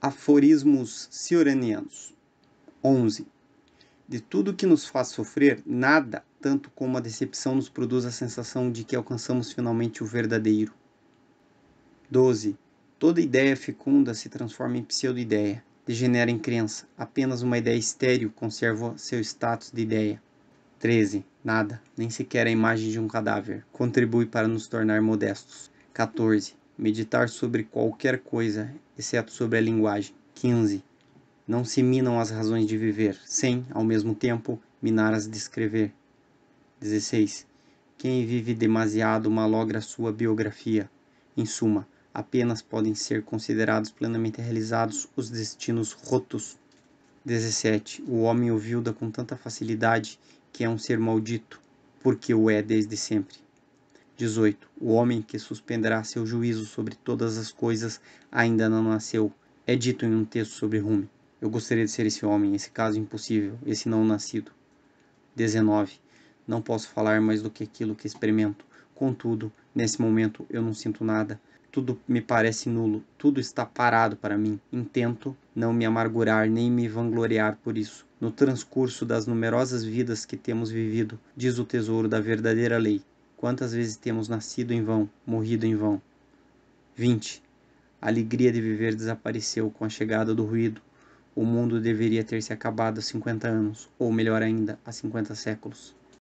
Aforismos Cioranianos 11. De tudo que nos faz sofrer, nada, tanto como a decepção, nos produz a sensação de que alcançamos finalmente o verdadeiro. 12. Toda ideia fecunda se transforma em pseudo-ideia, degenera em crença. Apenas uma ideia estéril conserva seu status de ideia. 13. Nada, nem sequer a imagem de um cadáver, contribui para nos tornar modestos. 14 meditar sobre qualquer coisa, exceto sobre a linguagem. 15. Não se minam as razões de viver, sem, ao mesmo tempo, minar as de escrever. 16. Quem vive demasiado malogra sua biografia. Em suma, apenas podem ser considerados plenamente realizados os destinos rotos. 17. O homem ouviu-da com tanta facilidade que é um ser maldito, porque o é desde sempre. 18. O homem que suspenderá seu juízo sobre todas as coisas ainda não nasceu. É dito em um texto sobre Rumi. Eu gostaria de ser esse homem, esse caso impossível, esse não nascido. 19. Não posso falar mais do que aquilo que experimento. Contudo, nesse momento eu não sinto nada. Tudo me parece nulo, tudo está parado para mim. Intento não me amargurar nem me vangloriar por isso. No transcurso das numerosas vidas que temos vivido, diz o tesouro da verdadeira lei, Quantas vezes temos nascido em vão, morrido em vão? 20. A alegria de viver desapareceu com a chegada do ruído. O mundo deveria ter se acabado há 50 anos, ou melhor ainda, há 50 séculos.